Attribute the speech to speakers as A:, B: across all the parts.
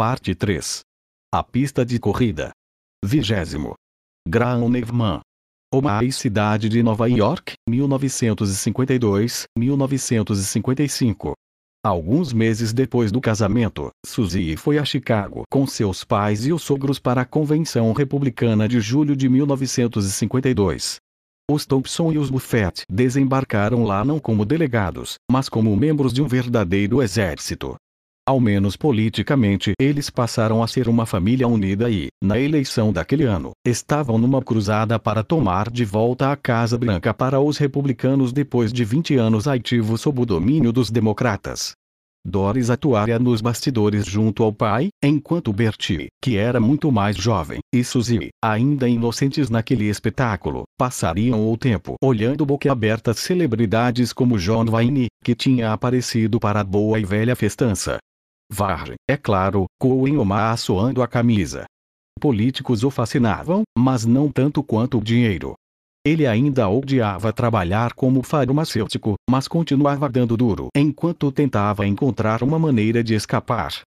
A: Parte 3. A pista de corrida. Vigésimo. Graham Nevman. Omaha e Cidade de Nova York, 1952-1955. Alguns meses depois do casamento, Suzy foi a Chicago com seus pais e os sogros para a Convenção Republicana de julho de 1952. Os Thompson e os Buffett desembarcaram lá não como delegados, mas como membros de um verdadeiro exército, ao menos politicamente, eles passaram a ser uma família unida e, na eleição daquele ano, estavam numa cruzada para tomar de volta a Casa Branca para os republicanos depois de 20 anos ativos sob o domínio dos democratas. Doris atuara nos bastidores junto ao pai, enquanto Bertie, que era muito mais jovem, e Suzy, ainda inocentes naquele espetáculo, passariam o tempo olhando boquiabertas celebridades como John Wayne, que tinha aparecido para a boa e velha festança, Varre, é claro, Coen ou assoando a camisa. Políticos o fascinavam, mas não tanto quanto o dinheiro. Ele ainda odiava trabalhar como farmacêutico, mas continuava dando duro enquanto tentava encontrar uma maneira de escapar.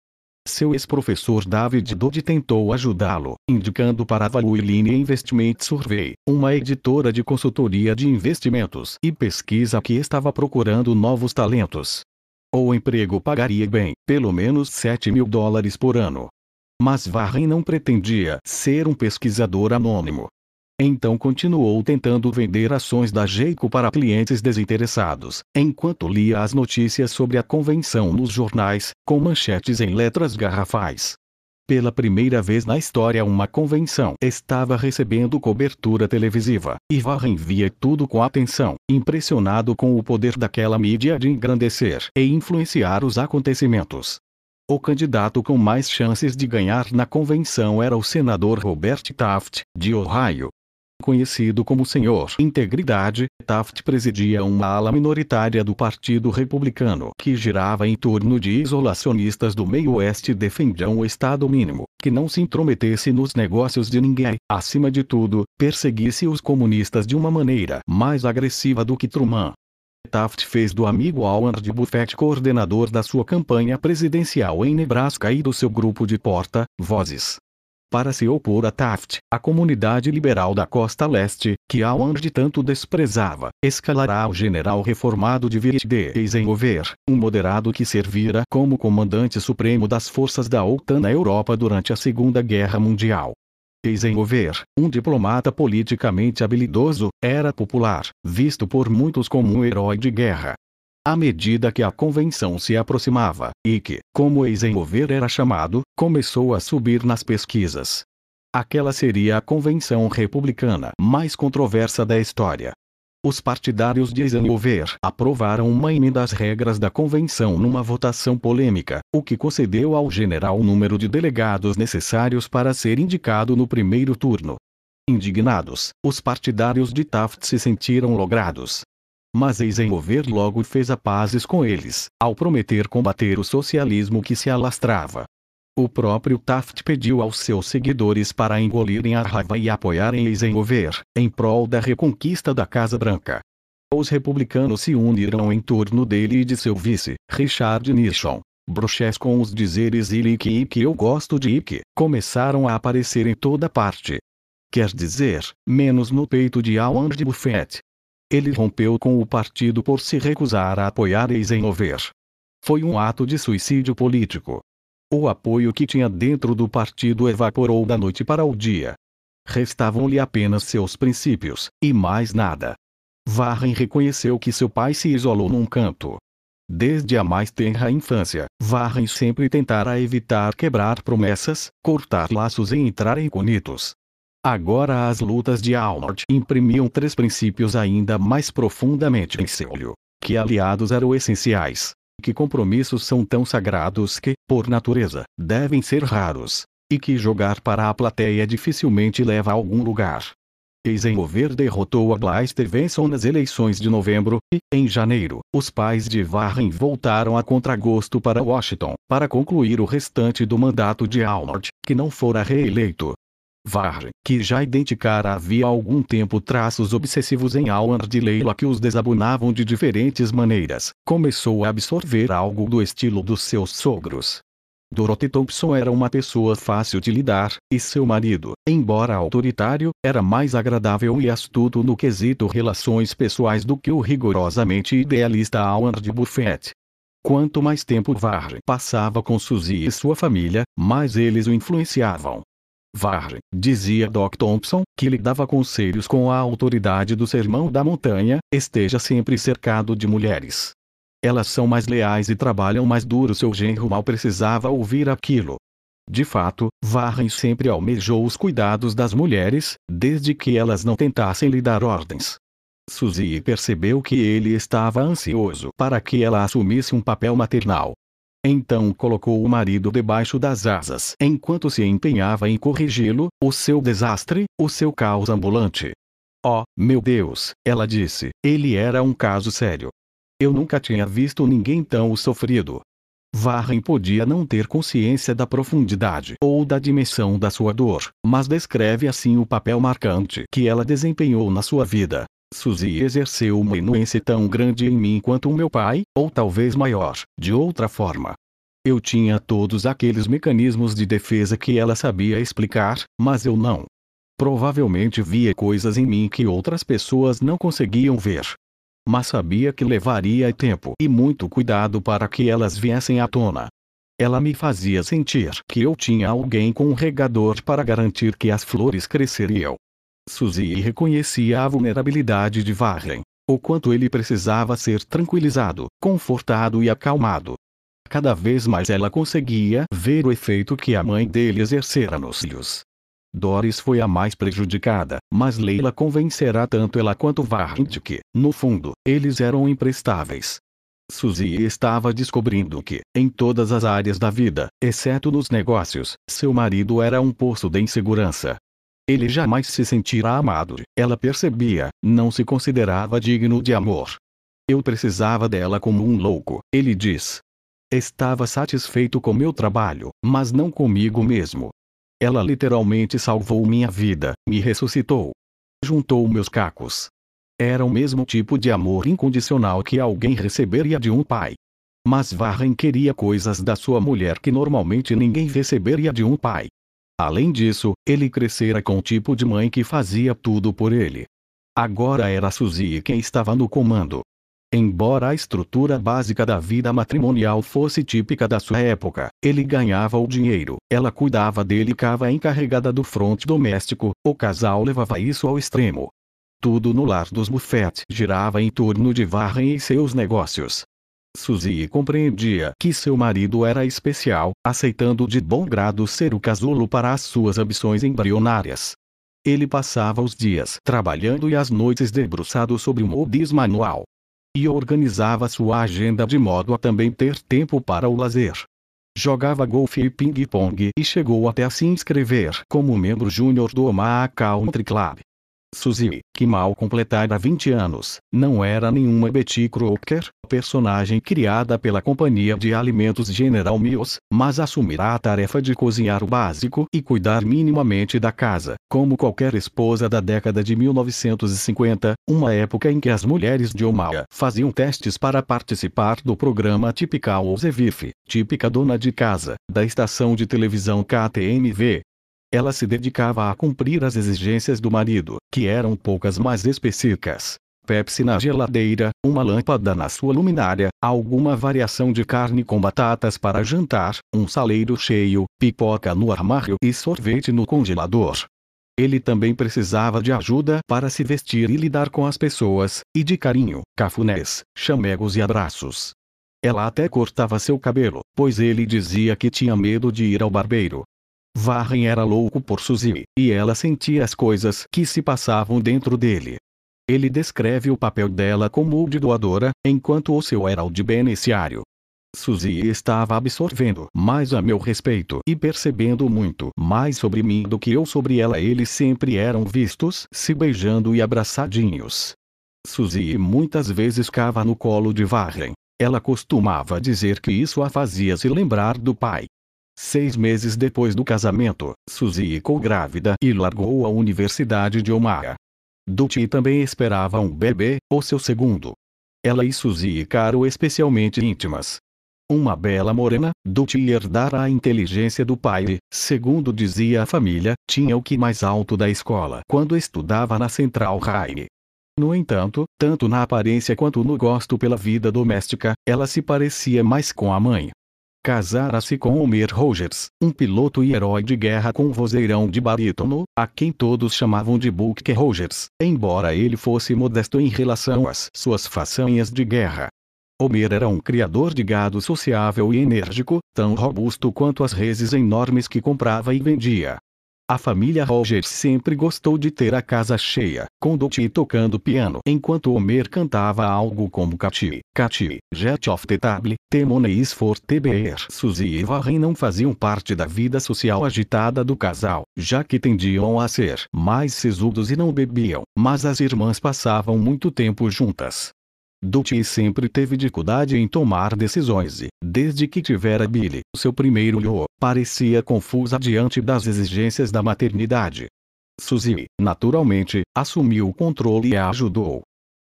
A: Seu ex-professor David Dodd tentou ajudá-lo, indicando para a Valueline Investment Survey, uma editora de consultoria de investimentos e pesquisa que estava procurando novos talentos. O emprego pagaria bem, pelo menos 7 mil dólares por ano. Mas Varren não pretendia ser um pesquisador anônimo. Então continuou tentando vender ações da Geico para clientes desinteressados, enquanto lia as notícias sobre a convenção nos jornais, com manchetes em letras garrafais. Pela primeira vez na história, uma convenção estava recebendo cobertura televisiva, e Warren via tudo com atenção, impressionado com o poder daquela mídia de engrandecer e influenciar os acontecimentos. O candidato com mais chances de ganhar na convenção era o senador Robert Taft, de Ohio, conhecido como Senhor Integridade, Taft presidia uma ala minoritária do Partido Republicano que girava em torno de isolacionistas do meio-oeste defendiam o Estado mínimo, que não se intrometesse nos negócios de ninguém, acima de tudo, perseguisse os comunistas de uma maneira mais agressiva do que Truman. Taft fez do amigo Howard Buffett coordenador da sua campanha presidencial em Nebraska e do seu grupo de porta-vozes, para se opor a Taft. A comunidade liberal da costa leste, que Allende tanto desprezava, escalará o general reformado de de Eisenhower, um moderado que servira como comandante supremo das forças da OTAN na Europa durante a Segunda Guerra Mundial. Eisenhower, um diplomata politicamente habilidoso, era popular, visto por muitos como um herói de guerra à medida que a convenção se aproximava, e que, como Eisenhower era chamado, começou a subir nas pesquisas. Aquela seria a convenção republicana mais controversa da história. Os partidários de Eisenhower aprovaram uma emenda às regras da convenção numa votação polêmica, o que concedeu ao general o número de delegados necessários para ser indicado no primeiro turno. Indignados, os partidários de Taft se sentiram logrados, mas Eisenhower logo fez a pazes com eles, ao prometer combater o socialismo que se alastrava. O próprio Taft pediu aos seus seguidores para engolirem a raiva e apoiarem Eisenhower, em prol da reconquista da Casa Branca. Os republicanos se uniram em torno dele e de seu vice, Richard Nixon. Brochés com os dizeres Ilick e que eu gosto de Ike, começaram a aparecer em toda parte. Quer dizer, menos no peito de Alain de Buffet, ele rompeu com o partido por se recusar a apoiar Eisenhower. Foi um ato de suicídio político. O apoio que tinha dentro do partido evaporou da noite para o dia. Restavam-lhe apenas seus princípios, e mais nada. Warren reconheceu que seu pai se isolou num canto. Desde a mais tenra infância, Warren sempre tentara evitar quebrar promessas, cortar laços e entrar em conitos. Agora as lutas de Almort imprimiam três princípios ainda mais profundamente em seu olho. Que aliados eram essenciais. Que compromissos são tão sagrados que, por natureza, devem ser raros. E que jogar para a plateia dificilmente leva a algum lugar. Eisenhower derrotou a Blaster Benson nas eleições de novembro, e, em janeiro, os pais de Warren voltaram a contragosto para Washington, para concluir o restante do mandato de Almort, que não fora reeleito. Varge, que já identicara havia algum tempo traços obsessivos em Howard de Leila que os desabonavam de diferentes maneiras, começou a absorver algo do estilo dos seus sogros. Dorothy Thompson era uma pessoa fácil de lidar, e seu marido, embora autoritário, era mais agradável e astuto no quesito relações pessoais do que o rigorosamente idealista de Buffett. Quanto mais tempo Varge passava com Suzy e sua família, mais eles o influenciavam. Varre, dizia Doc Thompson, que lhe dava conselhos com a autoridade do Sermão da Montanha, esteja sempre cercado de mulheres. Elas são mais leais e trabalham mais duro. Seu genro mal precisava ouvir aquilo. De fato, Varren sempre almejou os cuidados das mulheres, desde que elas não tentassem lhe dar ordens. Suzy percebeu que ele estava ansioso para que ela assumisse um papel maternal. Então colocou o marido debaixo das asas enquanto se empenhava em corrigi-lo, o seu desastre, o seu caos ambulante. Oh, meu Deus, ela disse, ele era um caso sério. Eu nunca tinha visto ninguém tão sofrido. Varren podia não ter consciência da profundidade ou da dimensão da sua dor, mas descreve assim o papel marcante que ela desempenhou na sua vida, Suzy exerceu uma inuência tão grande em mim quanto o meu pai, ou talvez maior, de outra forma. Eu tinha todos aqueles mecanismos de defesa que ela sabia explicar, mas eu não. Provavelmente via coisas em mim que outras pessoas não conseguiam ver. Mas sabia que levaria tempo e muito cuidado para que elas viessem à tona. Ela me fazia sentir que eu tinha alguém com um regador para garantir que as flores cresceriam, Suzy reconhecia a vulnerabilidade de Varren. O quanto ele precisava ser tranquilizado, confortado e acalmado. Cada vez mais ela conseguia ver o efeito que a mãe dele exercera nos filhos. Doris foi a mais prejudicada, mas Leila convencerá tanto ela quanto Varren de que, no fundo, eles eram imprestáveis. Suzy estava descobrindo que, em todas as áreas da vida, exceto nos negócios, seu marido era um poço de insegurança, ele jamais se sentirá amado. Ela percebia, não se considerava digno de amor. Eu precisava dela como um louco, ele diz. Estava satisfeito com meu trabalho, mas não comigo mesmo. Ela literalmente salvou minha vida, me ressuscitou. Juntou meus cacos. Era o mesmo tipo de amor incondicional que alguém receberia de um pai. Mas Varren queria coisas da sua mulher que normalmente ninguém receberia de um pai. Além disso, ele crescera com o tipo de mãe que fazia tudo por ele. Agora era Suzy quem estava no comando. Embora a estrutura básica da vida matrimonial fosse típica da sua época, ele ganhava o dinheiro, ela cuidava dele e cava encarregada do fronte doméstico, o casal levava isso ao extremo. Tudo no lar dos Buffett girava em torno de Warren e seus negócios. Suzy compreendia que seu marido era especial, aceitando de bom grado ser o casulo para as suas ambições embrionárias. Ele passava os dias trabalhando e as noites debruçado sobre um modis manual. E organizava sua agenda de modo a também ter tempo para o lazer. Jogava golfe e ping-pong e chegou até a se inscrever como membro júnior do Omaha Country Club. Suzy, que mal completara 20 anos, não era nenhuma Betty Crocker, personagem criada pela Companhia de Alimentos General Mills, mas assumirá a tarefa de cozinhar o básico e cuidar minimamente da casa, como qualquer esposa da década de 1950, uma época em que as mulheres de Omaha faziam testes para participar do programa Típica Ozevif, típica dona de casa, da estação de televisão KTMV, ela se dedicava a cumprir as exigências do marido, que eram poucas mas específicas. Pepsi na geladeira, uma lâmpada na sua luminária, alguma variação de carne com batatas para jantar, um saleiro cheio, pipoca no armário e sorvete no congelador. Ele também precisava de ajuda para se vestir e lidar com as pessoas, e de carinho, cafunés, chamegos e abraços. Ela até cortava seu cabelo, pois ele dizia que tinha medo de ir ao barbeiro, Warren era louco por Suzy, e ela sentia as coisas que se passavam dentro dele. Ele descreve o papel dela como o de doadora, enquanto o seu era o de beneficiário. Suzy estava absorvendo mais a meu respeito e percebendo muito mais sobre mim do que eu sobre ela. Eles sempre eram vistos se beijando e abraçadinhos. Suzy muitas vezes cava no colo de Warren. Ela costumava dizer que isso a fazia se lembrar do pai. Seis meses depois do casamento, Suzy ficou grávida e largou a Universidade de Omaha. Dutty também esperava um bebê, ou seu segundo. Ela e Suzy ficaram especialmente íntimas. Uma bela morena, Dutty herdara a inteligência do pai e, segundo dizia a família, tinha o que mais alto da escola quando estudava na Central High. No entanto, tanto na aparência quanto no gosto pela vida doméstica, ela se parecia mais com a mãe casara-se com Homer Rogers, um piloto e herói de guerra com vozeirão de barítono, a quem todos chamavam de Buck Rogers, embora ele fosse modesto em relação às suas façanhas de guerra. Homer era um criador de gado sociável e enérgico, tão robusto quanto as reses enormes que comprava e vendia. A família Rogers sempre gostou de ter a casa cheia, com Dottie tocando piano enquanto Homer cantava algo como Cati, Cati, Jet of the Table, Temoneis for TBR, Suzy e Varren não faziam parte da vida social agitada do casal, já que tendiam a ser mais sisudos e não bebiam, mas as irmãs passavam muito tempo juntas, Dutty sempre teve dificuldade em tomar decisões e, desde que tivera Billy, seu primeiro Leo, parecia confusa diante das exigências da maternidade. Suzy, naturalmente, assumiu o controle e a ajudou.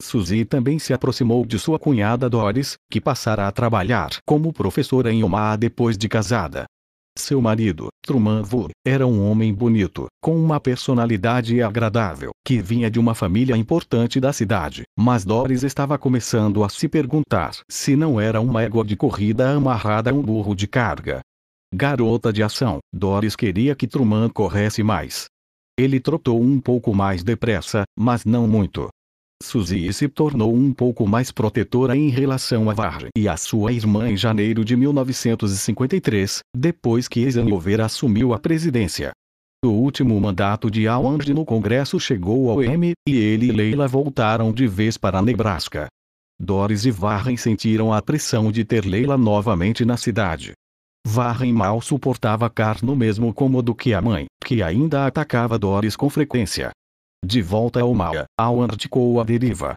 A: Suzy também se aproximou de sua cunhada Doris, que passará a trabalhar como professora em Omaha depois de casada. Seu marido, Truman Wu, era um homem bonito, com uma personalidade agradável, que vinha de uma família importante da cidade, mas Doris estava começando a se perguntar se não era uma égua de corrida amarrada a um burro de carga. Garota de ação, Doris queria que Truman corresse mais. Ele trotou um pouco mais depressa, mas não muito. Suzy se tornou um pouco mais protetora em relação a Varren e a sua irmã em janeiro de 1953, depois que Eisenhower assumiu a presidência. O último mandato de Awand no Congresso chegou ao M, e ele e Leila voltaram de vez para Nebraska. Doris e Varren sentiram a pressão de ter Leila novamente na cidade. Varren mal suportava Car no mesmo cômodo que a mãe, que ainda atacava Doris com frequência. De volta ao Maia, ao Ártico à deriva.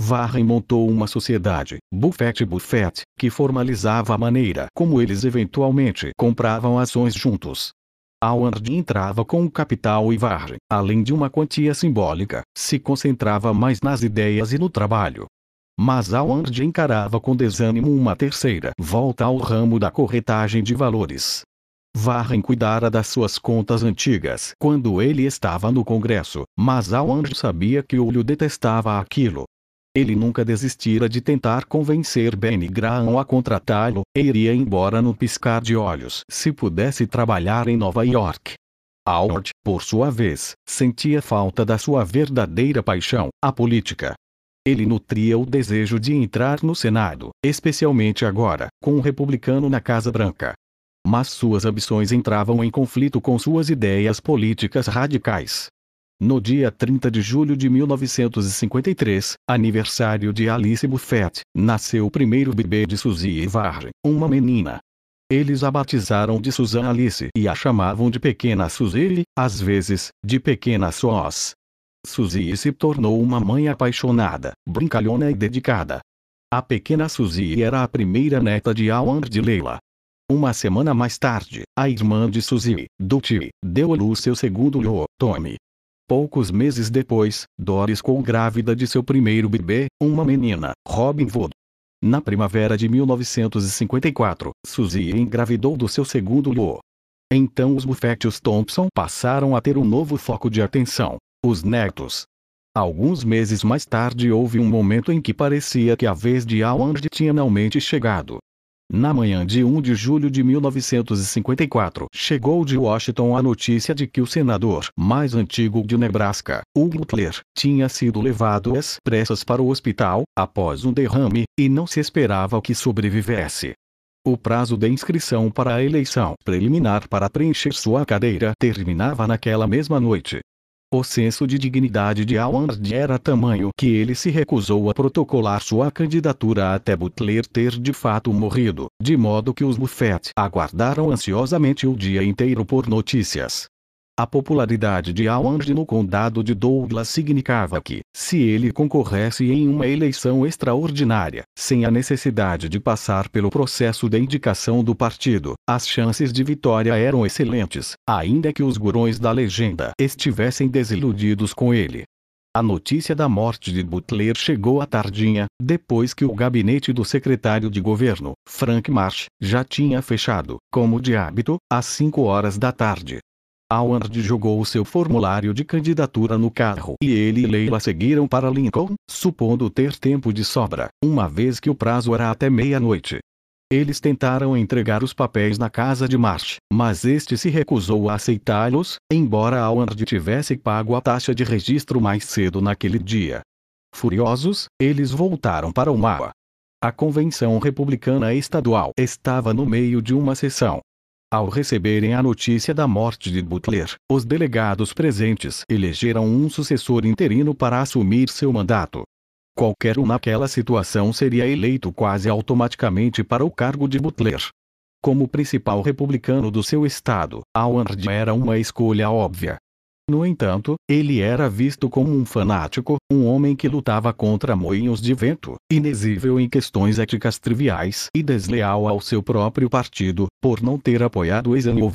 A: Varren montou uma sociedade, Buffett Buffett, que formalizava a maneira como eles eventualmente compravam ações juntos. Howard entrava com o capital e Varren, além de uma quantia simbólica, se concentrava mais nas ideias e no trabalho. Mas Howard encarava com desânimo uma terceira volta ao ramo da corretagem de valores. Varren cuidara das suas contas antigas quando ele estava no Congresso, mas ao anjo sabia que o detestava aquilo. Ele nunca desistira de tentar convencer Benny Graham a contratá-lo, e iria embora no piscar de olhos se pudesse trabalhar em Nova York. Howard, por sua vez, sentia falta da sua verdadeira paixão, a política. Ele nutria o desejo de entrar no Senado, especialmente agora, com um republicano na Casa Branca, mas suas ambições entravam em conflito com suas ideias políticas radicais. No dia 30 de julho de 1953, aniversário de Alice Buffett, nasceu o primeiro bebê de Suzy Varge, uma menina. Eles a batizaram de Susan Alice e a chamavam de Pequena Suzy, às vezes, de Pequena Sós. Suzy se tornou uma mãe apaixonada, brincalhona e dedicada. A pequena Suzy era a primeira neta de Alan de Leila, uma semana mais tarde, a irmã de Suzy, Duty, deu à luz seu segundo Yo, Tommy. Poucos meses depois, Doris ficou grávida de seu primeiro bebê, uma menina, Robin Wood. Na primavera de 1954, Suzy engravidou do seu segundo Yo. Então os bufetes Thompson passaram a ter um novo foco de atenção, os netos. Alguns meses mais tarde houve um momento em que parecia que a vez de Aland tinha finalmente chegado. Na manhã de 1 de julho de 1954, chegou de Washington a notícia de que o senador mais antigo de Nebraska, Hugh Butler, tinha sido levado às pressas para o hospital, após um derrame, e não se esperava que sobrevivesse. O prazo de inscrição para a eleição preliminar para preencher sua cadeira terminava naquela mesma noite, o senso de dignidade de Howard era tamanho que ele se recusou a protocolar sua candidatura até Butler ter de fato morrido, de modo que os Buffett aguardaram ansiosamente o dia inteiro por notícias. A popularidade de Awand no condado de Douglas significava que, se ele concorresse em uma eleição extraordinária, sem a necessidade de passar pelo processo de indicação do partido, as chances de vitória eram excelentes, ainda que os gurões da legenda estivessem desiludidos com ele. A notícia da morte de Butler chegou à tardinha, depois que o gabinete do secretário de governo, Frank Marsh, já tinha fechado, como de hábito, às 5 horas da tarde. Howard jogou seu formulário de candidatura no carro e ele e Leila seguiram para Lincoln, supondo ter tempo de sobra, uma vez que o prazo era até meia-noite. Eles tentaram entregar os papéis na casa de March, mas este se recusou a aceitá-los, embora Howard tivesse pago a taxa de registro mais cedo naquele dia. Furiosos, eles voltaram para Omaha. A convenção republicana estadual estava no meio de uma sessão ao receberem a notícia da morte de Butler, os delegados presentes elegeram um sucessor interino para assumir seu mandato. Qualquer um naquela situação seria eleito quase automaticamente para o cargo de Butler. Como principal republicano do seu estado, Howard era uma escolha óbvia, no entanto, ele era visto como um fanático, um homem que lutava contra moinhos de vento, inexível em questões éticas triviais e desleal ao seu próprio partido, por não ter apoiado Eisenhower.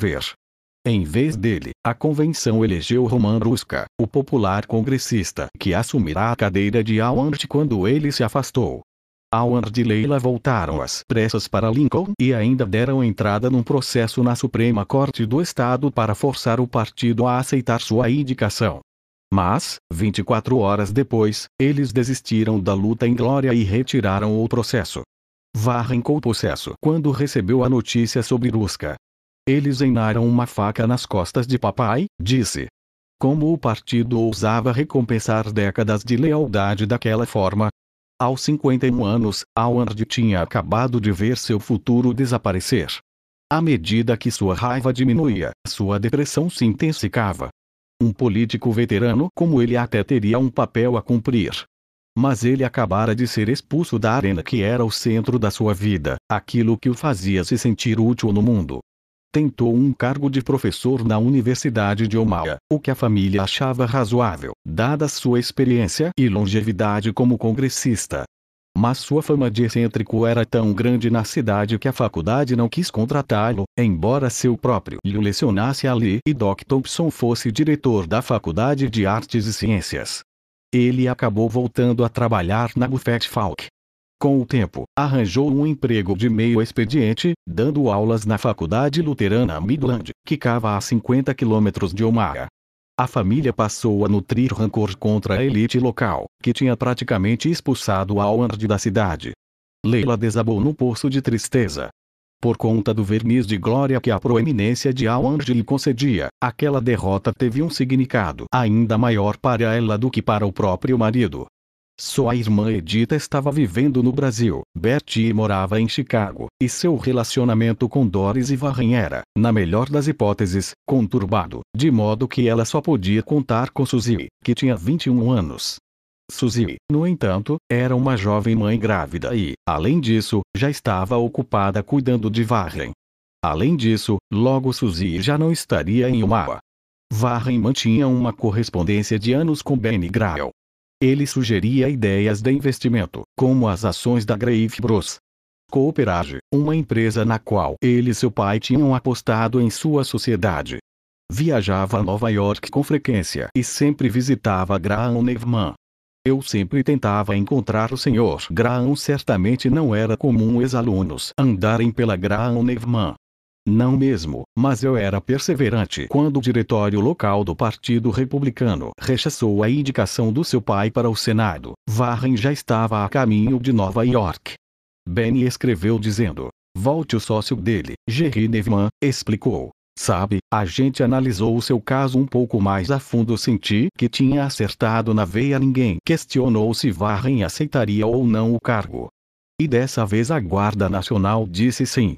A: Em vez dele, a convenção elegeu Roman Ruska, o popular congressista que assumirá a cadeira de Awant quando ele se afastou. Howard e Leila voltaram às pressas para Lincoln e ainda deram entrada num processo na Suprema Corte do Estado para forçar o partido a aceitar sua indicação. Mas, 24 horas depois, eles desistiram da luta em glória e retiraram o processo. Varren com o processo quando recebeu a notícia sobre Ruska. Eles enaram uma faca nas costas de papai, disse. Como o partido ousava recompensar décadas de lealdade daquela forma, aos 51 anos, Howard tinha acabado de ver seu futuro desaparecer. À medida que sua raiva diminuía, sua depressão se intensificava. Um político veterano como ele até teria um papel a cumprir. Mas ele acabara de ser expulso da arena que era o centro da sua vida, aquilo que o fazia se sentir útil no mundo tentou um cargo de professor na Universidade de Omaha, o que a família achava razoável, dada sua experiência e longevidade como congressista. Mas sua fama de excêntrico era tão grande na cidade que a faculdade não quis contratá-lo, embora seu próprio lhe lecionasse ali e Doc Thompson fosse diretor da Faculdade de Artes e Ciências. Ele acabou voltando a trabalhar na Buffett Falk, com o tempo, arranjou um emprego de meio expediente, dando aulas na faculdade luterana Midland, que cava a 50 quilômetros de Omaha. A família passou a nutrir rancor contra a elite local, que tinha praticamente expulsado Howard da cidade. Leila desabou no poço de tristeza. Por conta do verniz de glória que a proeminência de Howard lhe concedia, aquela derrota teve um significado ainda maior para ela do que para o próprio marido. Sua irmã Edita estava vivendo no Brasil, Bertie morava em Chicago, e seu relacionamento com Doris e Varren era, na melhor das hipóteses, conturbado, de modo que ela só podia contar com Suzy, que tinha 21 anos. Suzy, no entanto, era uma jovem mãe grávida e, além disso, já estava ocupada cuidando de Varren. Além disso, logo Suzy já não estaria em Omaha. Varren mantinha uma correspondência de anos com Benny Grael, ele sugeria ideias de investimento, como as ações da Grave Bros. Cooperage, uma empresa na qual ele e seu pai tinham apostado em sua sociedade. Viajava a Nova York com frequência e sempre visitava Graham Nevman. Eu sempre tentava encontrar o Sr. Graham. Certamente não era comum ex-alunos andarem pela Graham Nevman, não mesmo, mas eu era perseverante. Quando o diretório local do Partido Republicano rechaçou a indicação do seu pai para o Senado, Warren já estava a caminho de Nova York. Benny escreveu dizendo: Volte o sócio dele, Jerry Nevman, explicou. Sabe, a gente analisou o seu caso um pouco mais a fundo. Senti que tinha acertado na veia. Ninguém questionou se Warren aceitaria ou não o cargo. E dessa vez a Guarda Nacional disse sim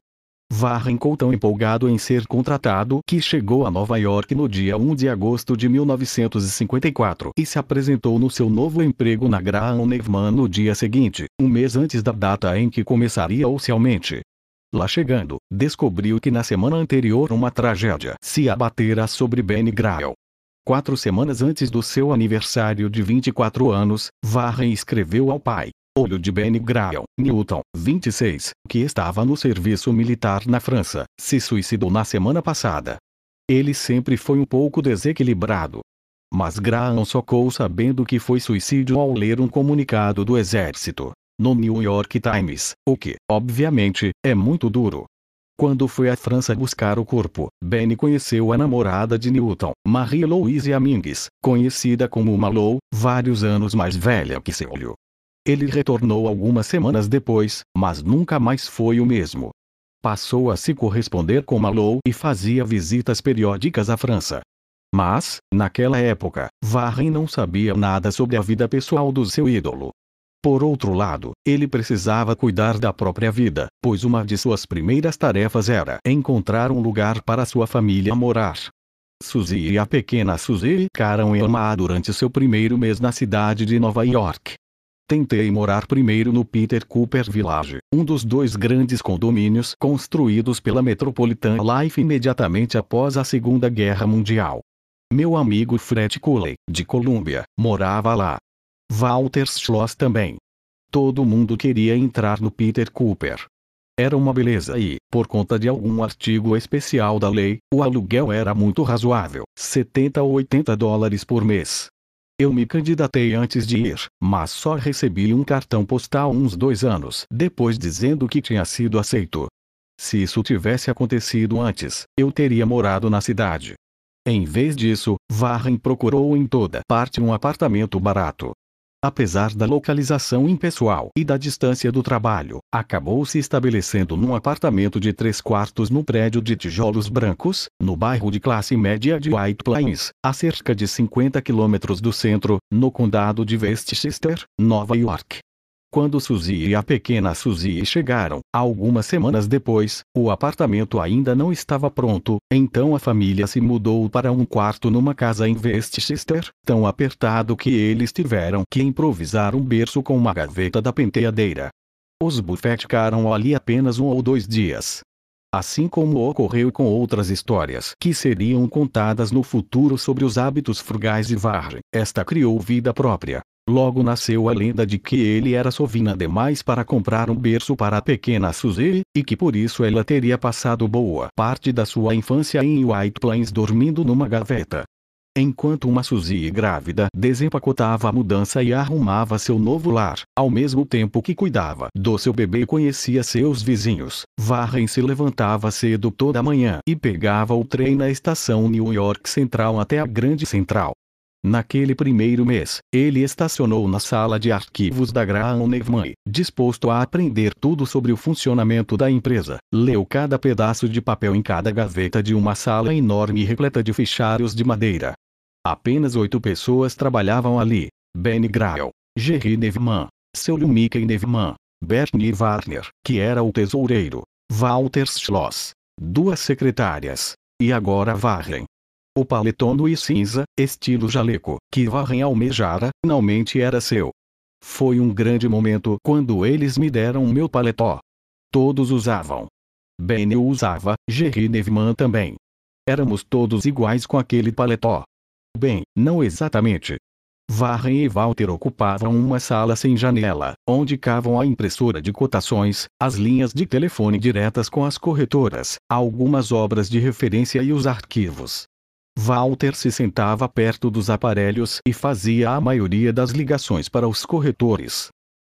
A: ficou tão empolgado em ser contratado que chegou a Nova York no dia 1 de agosto de 1954 e se apresentou no seu novo emprego na Graham Nevman no dia seguinte, um mês antes da data em que começaria oficialmente. Lá chegando, descobriu que na semana anterior uma tragédia se abatera sobre Benny Graham. Quatro semanas antes do seu aniversário de 24 anos, Varren escreveu ao pai, olho de Ben Graham, Newton, 26, que estava no serviço militar na França, se suicidou na semana passada. Ele sempre foi um pouco desequilibrado. Mas Graham socou sabendo que foi suicídio ao ler um comunicado do exército, no New York Times, o que, obviamente, é muito duro. Quando foi à França buscar o corpo, Benny conheceu a namorada de Newton, Marie-Louise Amingues, conhecida como Malou, vários anos mais velha que seu. Olho. Ele retornou algumas semanas depois, mas nunca mais foi o mesmo. Passou a se corresponder com Malou e fazia visitas periódicas à França. Mas, naquela época, Varren não sabia nada sobre a vida pessoal do seu ídolo. Por outro lado, ele precisava cuidar da própria vida, pois uma de suas primeiras tarefas era encontrar um lugar para sua família morar. Suzy e a pequena Suzy ficaram em Omaha durante seu primeiro mês na cidade de Nova York, Tentei morar primeiro no Peter Cooper Village, um dos dois grandes condomínios construídos pela Metropolitan Life imediatamente após a Segunda Guerra Mundial. Meu amigo Fred Cooley, de Colômbia, morava lá. Walter Schloss também. Todo mundo queria entrar no Peter Cooper. Era uma beleza e, por conta de algum artigo especial da lei, o aluguel era muito razoável, 70 ou 80 dólares por mês. Eu me candidatei antes de ir, mas só recebi um cartão postal uns dois anos depois dizendo que tinha sido aceito. Se isso tivesse acontecido antes, eu teria morado na cidade. Em vez disso, Warren procurou em toda parte um apartamento barato, Apesar da localização impessoal e da distância do trabalho, acabou se estabelecendo num apartamento de três quartos no prédio de tijolos brancos, no bairro de classe média de White Plains, a cerca de 50 quilômetros do centro, no condado de Westchester, Nova York. Quando Suzy e a pequena Suzy chegaram, algumas semanas depois, o apartamento ainda não estava pronto, então a família se mudou para um quarto numa casa em Westchester, tão apertado que eles tiveram que improvisar um berço com uma gaveta da penteadeira. Os Buffett ficaram ali apenas um ou dois dias. Assim como ocorreu com outras histórias que seriam contadas no futuro sobre os hábitos frugais de Varre, esta criou vida própria, Logo nasceu a lenda de que ele era sovina demais para comprar um berço para a pequena Suzy, e que por isso ela teria passado boa parte da sua infância em White Plains dormindo numa gaveta. Enquanto uma Suzy grávida desempacotava a mudança e arrumava seu novo lar, ao mesmo tempo que cuidava do seu bebê e conhecia seus vizinhos, Varren se levantava cedo toda manhã e pegava o trem na estação New York Central até a Grande Central. Naquele primeiro mês, ele estacionou na sala de arquivos da Graham Nevman, disposto a aprender tudo sobre o funcionamento da empresa. Leu cada pedaço de papel em cada gaveta de uma sala enorme repleta de fichários de madeira. Apenas oito pessoas trabalhavam ali. Ben Grael, Jerry Nevman, seu Mickey Nevman, Bernie Warner, que era o tesoureiro, Walter Schloss, duas secretárias, e agora Warren, o paletó nu e cinza, estilo jaleco, que Varren almejara, finalmente era seu. Foi um grande momento quando eles me deram meu paletó. Todos usavam. Ben eu usava, Jerry Nevman também. Éramos todos iguais com aquele paletó. Bem, não exatamente. Varren e Walter ocupavam uma sala sem janela, onde cavam a impressora de cotações, as linhas de telefone diretas com as corretoras, algumas obras de referência e os arquivos. Walter se sentava perto dos aparelhos e fazia a maioria das ligações para os corretores.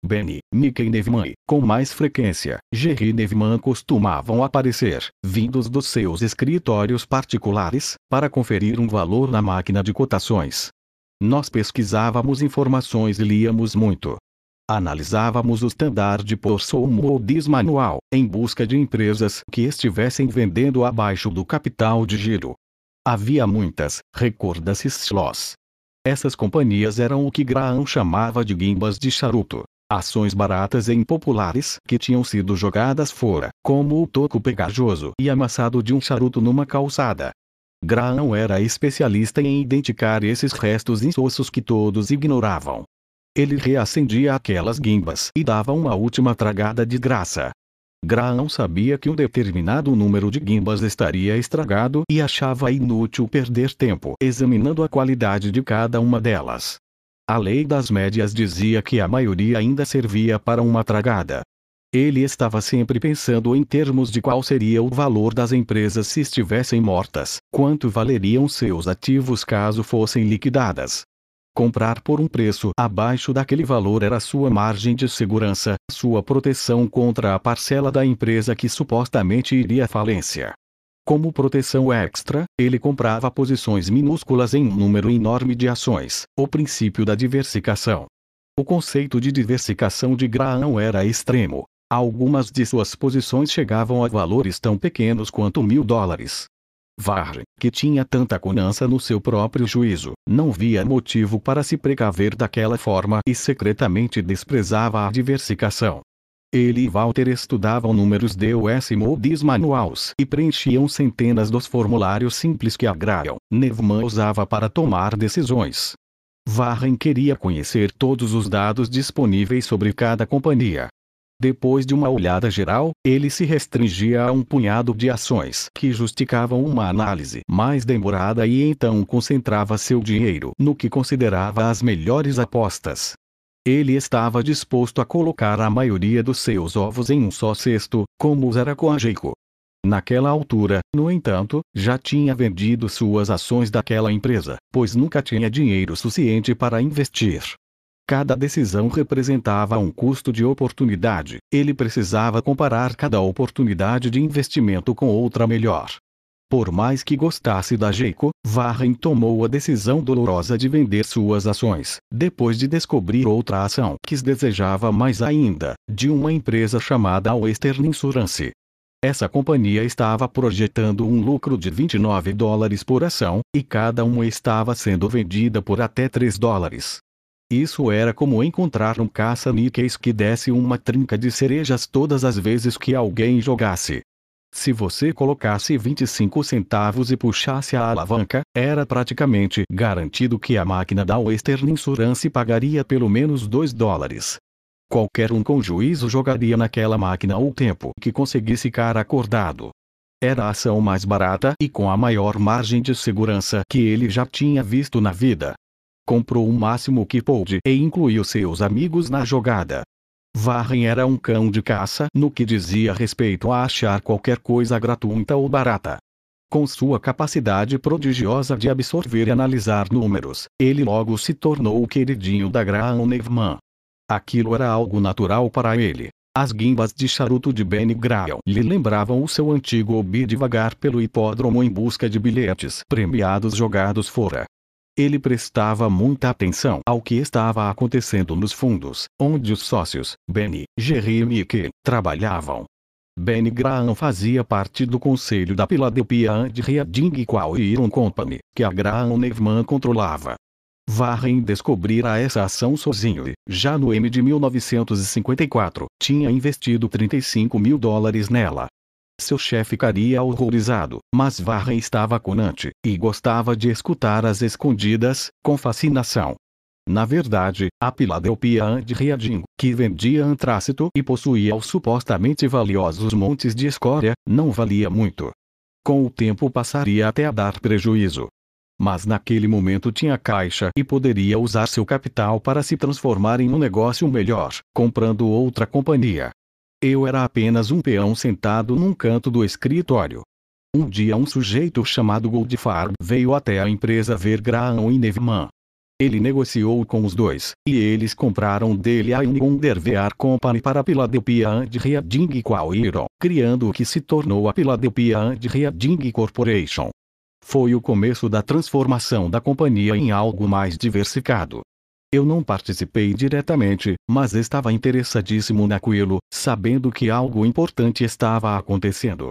A: Benny, Nick e Nevman, com mais frequência, Jerry e Nevman costumavam aparecer, vindos dos seus escritórios particulares, para conferir um valor na máquina de cotações. Nós pesquisávamos informações e líamos muito. Analisávamos o standard por Somo ou manual, em busca de empresas que estivessem vendendo abaixo do capital de giro. Havia muitas, recorda-se Schloss. Essas companhias eram o que Graham chamava de guimbas de charuto. Ações baratas e impopulares que tinham sido jogadas fora, como o toco pegajoso e amassado de um charuto numa calçada. Graham era especialista em identificar esses restos insossos que todos ignoravam. Ele reacendia aquelas guimbas e dava uma última tragada de graça, Graham sabia que um determinado número de guimbas estaria estragado e achava inútil perder tempo examinando a qualidade de cada uma delas. A lei das médias dizia que a maioria ainda servia para uma tragada. Ele estava sempre pensando em termos de qual seria o valor das empresas se estivessem mortas, quanto valeriam seus ativos caso fossem liquidadas, Comprar por um preço abaixo daquele valor era sua margem de segurança, sua proteção contra a parcela da empresa que supostamente iria à falência. Como proteção extra, ele comprava posições minúsculas em um número enorme de ações, o princípio da diversificação. O conceito de diversificação de Graham era extremo. Algumas de suas posições chegavam a valores tão pequenos quanto mil dólares, Vargem, que tinha tanta confiança no seu próprio juízo, não via motivo para se precaver daquela forma e secretamente desprezava a diversificação. Ele e Walter estudavam números de US Moody's Manuals e preenchiam centenas dos formulários simples que a Graham, Nevman usava para tomar decisões. Varren queria conhecer todos os dados disponíveis sobre cada companhia, depois de uma olhada geral, ele se restringia a um punhado de ações que justificavam uma análise mais demorada e então concentrava seu dinheiro no que considerava as melhores apostas. Ele estava disposto a colocar a maioria dos seus ovos em um só cesto, como usara com Jeico. Naquela altura, no entanto, já tinha vendido suas ações daquela empresa, pois nunca tinha dinheiro suficiente para investir. Cada decisão representava um custo de oportunidade. Ele precisava comparar cada oportunidade de investimento com outra melhor. Por mais que gostasse da Geico, Warren tomou a decisão dolorosa de vender suas ações, depois de descobrir outra ação que desejava mais ainda, de uma empresa chamada Western Insurance. Essa companhia estava projetando um lucro de 29 dólares por ação, e cada uma estava sendo vendida por até 3 dólares. Isso era como encontrar um caça-níqueis que desse uma trinca de cerejas todas as vezes que alguém jogasse. Se você colocasse 25 centavos e puxasse a alavanca, era praticamente garantido que a máquina da Western Insurance pagaria pelo menos 2 dólares. Qualquer um com juízo jogaria naquela máquina o tempo que conseguisse ficar acordado. Era a ação mais barata e com a maior margem de segurança que ele já tinha visto na vida comprou o máximo que pôde e incluiu seus amigos na jogada. Warren era um cão de caça no que dizia respeito a achar qualquer coisa gratuita ou barata. Com sua capacidade prodigiosa de absorver e analisar números, ele logo se tornou o queridinho da Graham Nevman. Aquilo era algo natural para ele. As guimbas de charuto de Benny Graham lhe lembravam o seu antigo hobby de vagar pelo hipódromo em busca de bilhetes premiados jogados fora. Ele prestava muita atenção ao que estava acontecendo nos fundos, onde os sócios, Benny, Jerry e Mickey, trabalhavam. Benny Graham fazia parte do conselho da Philadelphia Anti-Reading Qual Iron Company, que a Graham Nevman controlava. Warren descobrira essa ação sozinho e, já no M de 1954, tinha investido 35 mil dólares nela, seu chefe ficaria horrorizado, mas Varra estava conante, e gostava de escutar as escondidas, com fascinação. Na verdade, a Piladelpia de Riadinho, que vendia antrácito e possuía os supostamente valiosos montes de escória, não valia muito. Com o tempo passaria até a dar prejuízo. Mas naquele momento tinha caixa e poderia usar seu capital para se transformar em um negócio melhor, comprando outra companhia. Eu era apenas um peão sentado num canto do escritório. Um dia um sujeito chamado Goldfarb veio até a empresa ver Graham e Neveman. Ele negociou com os dois, e eles compraram dele a Unigundervear Company para Philadelphia and Reading Quairon, criando o que se tornou a Philadelphia and Reading Corporation. Foi o começo da transformação da companhia em algo mais diversificado. Eu não participei diretamente, mas estava interessadíssimo naquilo, sabendo que algo importante estava acontecendo.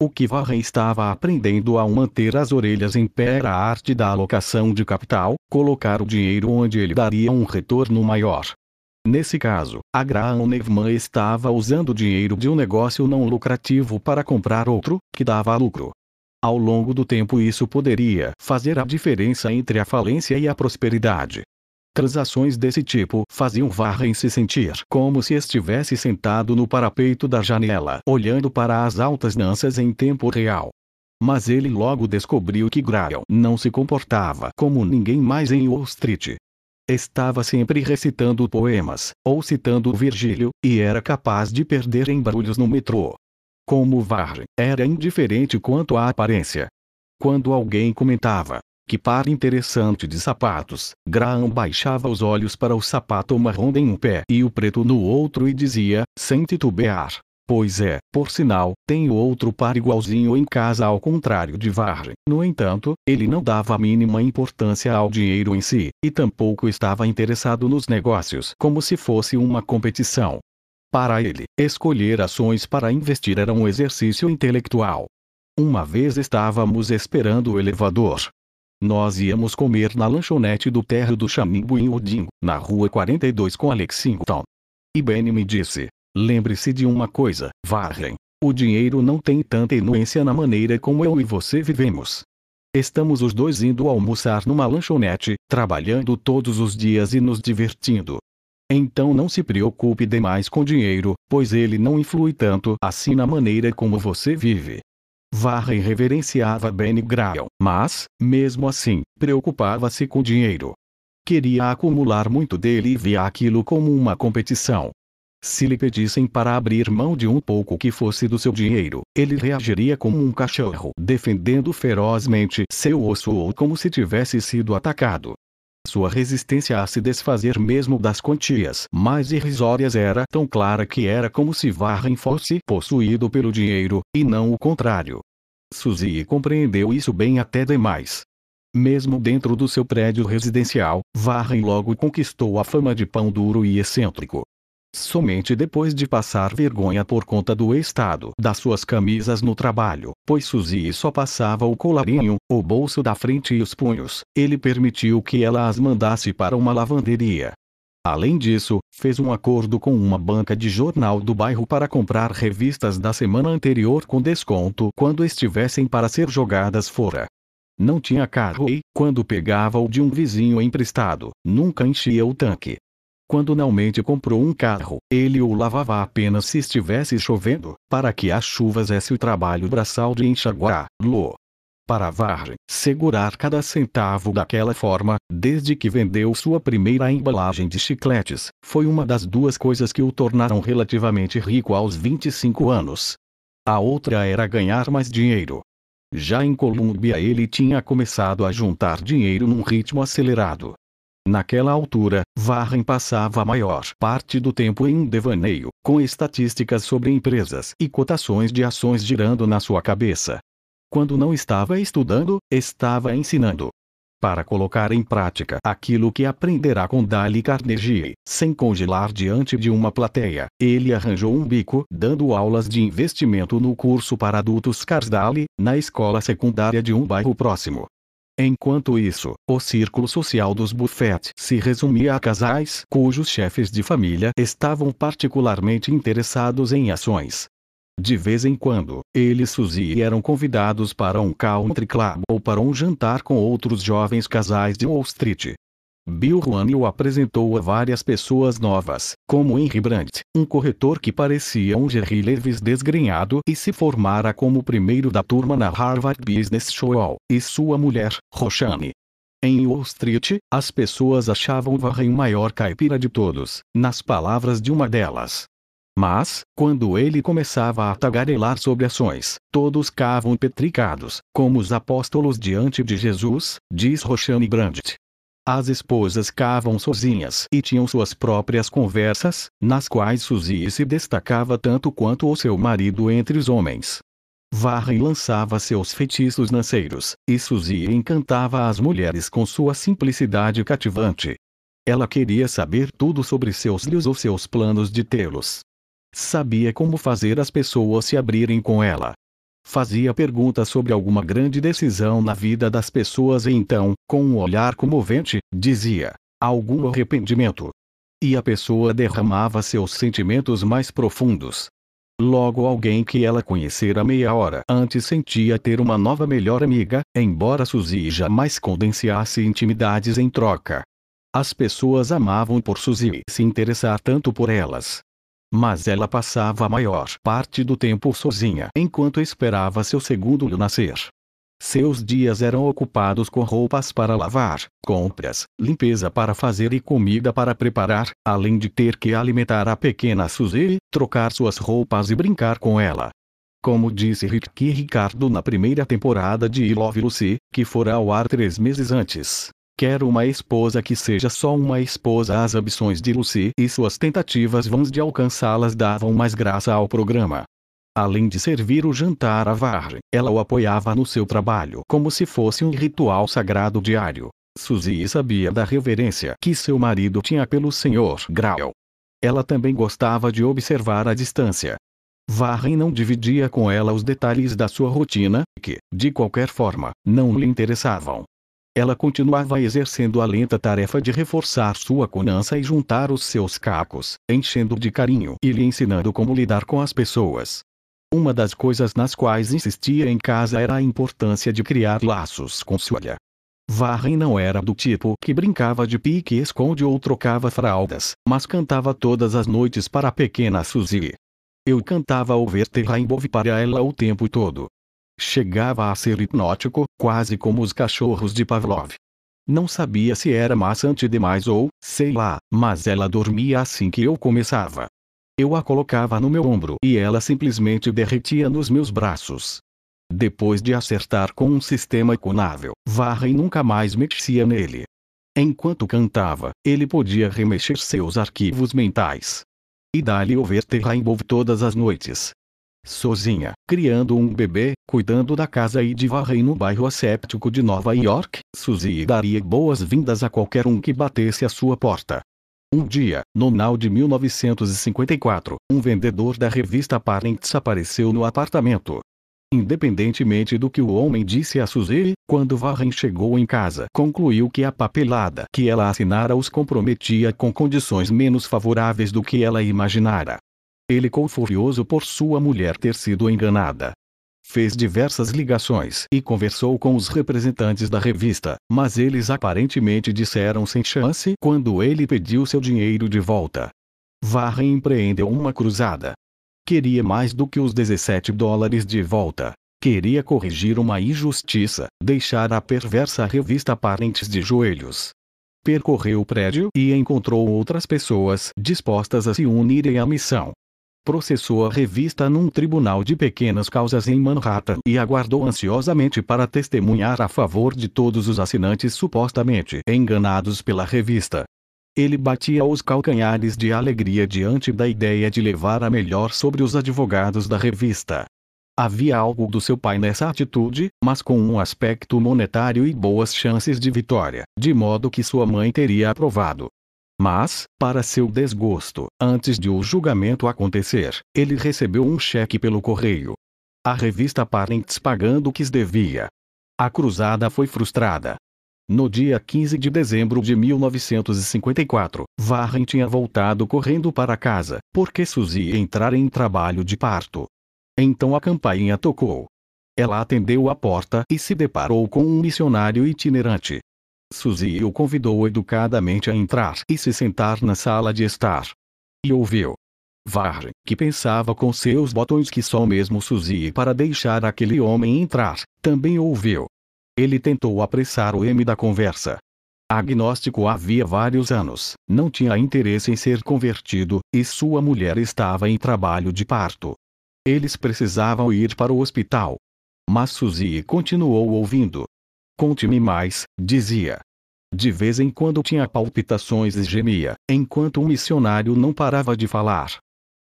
A: O que Warren estava aprendendo ao manter as orelhas em pé era a arte da alocação de capital, colocar o dinheiro onde ele daria um retorno maior. Nesse caso, a Graham Nevman estava usando o dinheiro de um negócio não lucrativo para comprar outro, que dava lucro. Ao longo do tempo isso poderia fazer a diferença entre a falência e a prosperidade. Transações desse tipo faziam Warren se sentir como se estivesse sentado no parapeito da janela, olhando para as altas danças em tempo real. Mas ele logo descobriu que Graham não se comportava como ninguém mais em Wall Street. Estava sempre recitando poemas, ou citando Virgílio, e era capaz de perder embrulhos no metrô. Como Varren, era indiferente quanto à aparência. Quando alguém comentava que par interessante de sapatos! Graham baixava os olhos para o sapato marrom em um pé e o preto no outro e dizia, sem titubear. Pois é, por sinal, tenho outro par igualzinho em casa ao contrário de Vargem. No entanto, ele não dava a mínima importância ao dinheiro em si, e tampouco estava interessado nos negócios como se fosse uma competição. Para ele, escolher ações para investir era um exercício intelectual. Uma vez estávamos esperando o elevador, nós íamos comer na lanchonete do terra do Chamimbo em Odingo, na rua 42 com Alexington. E Benny me disse, lembre-se de uma coisa, Varren. O dinheiro não tem tanta inuência na maneira como eu e você vivemos. Estamos os dois indo almoçar numa lanchonete, trabalhando todos os dias e nos divertindo. Então não se preocupe demais com dinheiro, pois ele não influi tanto assim na maneira como você vive. Varrey reverenciava Benny Graham, mas, mesmo assim, preocupava-se com dinheiro. Queria acumular muito dele e via aquilo como uma competição. Se lhe pedissem para abrir mão de um pouco que fosse do seu dinheiro, ele reagiria como um cachorro, defendendo ferozmente seu osso ou como se tivesse sido atacado. Sua resistência a se desfazer mesmo das quantias mais irrisórias era tão clara que era como se Warren fosse possuído pelo dinheiro, e não o contrário. Suzy compreendeu isso bem até demais. Mesmo dentro do seu prédio residencial, Warren logo conquistou a fama de pão duro e excêntrico. Somente depois de passar vergonha por conta do estado das suas camisas no trabalho, pois Suzy só passava o colarinho, o bolso da frente e os punhos, ele permitiu que ela as mandasse para uma lavanderia. Além disso, fez um acordo com uma banca de jornal do bairro para comprar revistas da semana anterior com desconto quando estivessem para ser jogadas fora. Não tinha carro e, quando pegava o de um vizinho emprestado, nunca enchia o tanque. Quando Naumente comprou um carro, ele o lavava apenas se estivesse chovendo, para que as chuvas esse o trabalho braçal de enxaguar-lo. Para Vargem, segurar cada centavo daquela forma, desde que vendeu sua primeira embalagem de chicletes, foi uma das duas coisas que o tornaram relativamente rico aos 25 anos. A outra era ganhar mais dinheiro. Já em Colômbia ele tinha começado a juntar dinheiro num ritmo acelerado, Naquela altura, Warren passava a maior parte do tempo em um devaneio, com estatísticas sobre empresas e cotações de ações girando na sua cabeça. Quando não estava estudando, estava ensinando. Para colocar em prática aquilo que aprenderá com Dale Carnegie, sem congelar diante de uma plateia, ele arranjou um bico dando aulas de investimento no curso para adultos Carsdale, na escola secundária de um bairro próximo. Enquanto isso, o círculo social dos Buffett se resumia a casais cujos chefes de família estavam particularmente interessados em ações. De vez em quando, eles Suzy eram convidados para um country club ou para um jantar com outros jovens casais de Wall Street, Bill Ruane o apresentou a várias pessoas novas, como Henry Brandt, um corretor que parecia um Jerry Lewis desgrenhado e se formara como primeiro da turma na Harvard Business School, e sua mulher, Roxane. Em Wall Street, as pessoas achavam Warren o maior caipira de todos, nas palavras de uma delas. Mas, quando ele começava a tagarelar sobre ações, todos cavam petricados, como os apóstolos diante de Jesus, diz Roxane Brandt. As esposas cavam sozinhas e tinham suas próprias conversas, nas quais Suzy se destacava tanto quanto o seu marido entre os homens. Varren lançava seus feitiços lanceiros, e Suzy encantava as mulheres com sua simplicidade cativante. Ela queria saber tudo sobre seus lios ou seus planos de tê-los. Sabia como fazer as pessoas se abrirem com ela, fazia perguntas sobre alguma grande decisão na vida das pessoas e então, com um olhar comovente, dizia: algum arrependimento. E a pessoa derramava seus sentimentos mais profundos. Logo, alguém que ela conhecera meia hora antes sentia ter uma nova melhor amiga, embora Suzy jamais condensasse intimidades em troca. As pessoas amavam por Suzy e se interessar tanto por elas, mas ela passava a maior parte do tempo sozinha enquanto esperava seu segundo nascer. Seus dias eram ocupados com roupas para lavar, compras, limpeza para fazer e comida para preparar, além de ter que alimentar a pequena Suzy, trocar suas roupas e brincar com ela. Como disse Rick Ricardo na primeira temporada de I Love Lucy, que fora ao ar três meses antes, Quero uma esposa que seja só uma esposa. As ambições de Lucy e suas tentativas vãs de alcançá-las davam mais graça ao programa. Além de servir o jantar a Varge, ela o apoiava no seu trabalho como se fosse um ritual sagrado diário. Suzy sabia da reverência que seu marido tinha pelo Sr. Grau. Ela também gostava de observar à distância. Varren não dividia com ela os detalhes da sua rotina, que, de qualquer forma, não lhe interessavam ela continuava exercendo a lenta tarefa de reforçar sua conança e juntar os seus cacos, enchendo de carinho e lhe ensinando como lidar com as pessoas. Uma das coisas nas quais insistia em casa era a importância de criar laços com Sualha. Varren não era do tipo que brincava de pique-esconde ou trocava fraldas, mas cantava todas as noites para a pequena Suzy. Eu cantava o Verte Rainbow para ela o tempo todo, Chegava a ser hipnótico, quase como os cachorros de Pavlov. Não sabia se era maçante demais ou, sei lá, mas ela dormia assim que eu começava. Eu a colocava no meu ombro e ela simplesmente derretia nos meus braços. Depois de acertar com um sistema iconável, Varrey nunca mais mexia nele. Enquanto cantava, ele podia remexer seus arquivos mentais. E dali over Terra todas as noites, sozinha, criando um bebê, cuidando da casa e de varrer no bairro asséptico de Nova York, Suzy daria boas-vindas a qualquer um que batesse à sua porta. Um dia, no Nau de 1954, um vendedor da revista Parents apareceu no apartamento. Independentemente do que o homem disse a Suzy, quando Warren chegou em casa, concluiu que a papelada que ela assinara os comprometia com condições menos favoráveis do que ela imaginara. Ele ficou furioso por sua mulher ter sido enganada. Fez diversas ligações e conversou com os representantes da revista, mas eles aparentemente disseram sem chance quando ele pediu seu dinheiro de volta. Varren empreendeu uma cruzada. Queria mais do que os 17 dólares de volta. Queria corrigir uma injustiça, deixar a perversa revista Parentes de joelhos. Percorreu o prédio e encontrou outras pessoas dispostas a se unirem à missão processou a revista num tribunal de pequenas causas em Manhattan e aguardou ansiosamente para testemunhar a favor de todos os assinantes supostamente enganados pela revista. Ele batia os calcanhares de alegria diante da ideia de levar a melhor sobre os advogados da revista. Havia algo do seu pai nessa atitude, mas com um aspecto monetário e boas chances de vitória, de modo que sua mãe teria aprovado. Mas, para seu desgosto, antes de o julgamento acontecer, ele recebeu um cheque pelo correio. A revista Parents pagando o que devia. A cruzada foi frustrada. No dia 15 de dezembro de 1954, Warren tinha voltado correndo para casa, porque Suzy ia entrar em trabalho de parto. Então a campainha tocou. Ela atendeu a porta e se deparou com um missionário itinerante. Suzy o convidou educadamente a entrar e se sentar na sala de estar. E ouviu. Vargem, que pensava com seus botões que só mesmo Suzy para deixar aquele homem entrar, também ouviu. Ele tentou apressar o M da conversa. Agnóstico havia vários anos, não tinha interesse em ser convertido, e sua mulher estava em trabalho de parto. Eles precisavam ir para o hospital. Mas Suzy continuou ouvindo, Conte-me mais, dizia. De vez em quando tinha palpitações e gemia, enquanto o missionário não parava de falar.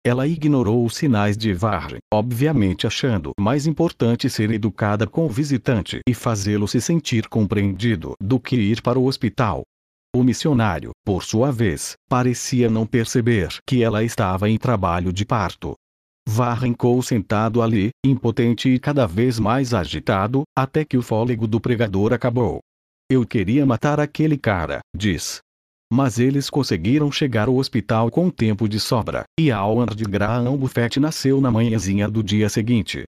A: Ela ignorou os sinais de Vargem, obviamente achando mais importante ser educada com o visitante e fazê-lo se sentir compreendido do que ir para o hospital. O missionário, por sua vez, parecia não perceber que ela estava em trabalho de parto. Varrencou sentado ali, impotente e cada vez mais agitado, até que o fôlego do pregador acabou. Eu queria matar aquele cara, diz. Mas eles conseguiram chegar ao hospital com tempo de sobra, e Howard Graham Buffett nasceu na manhãzinha do dia seguinte.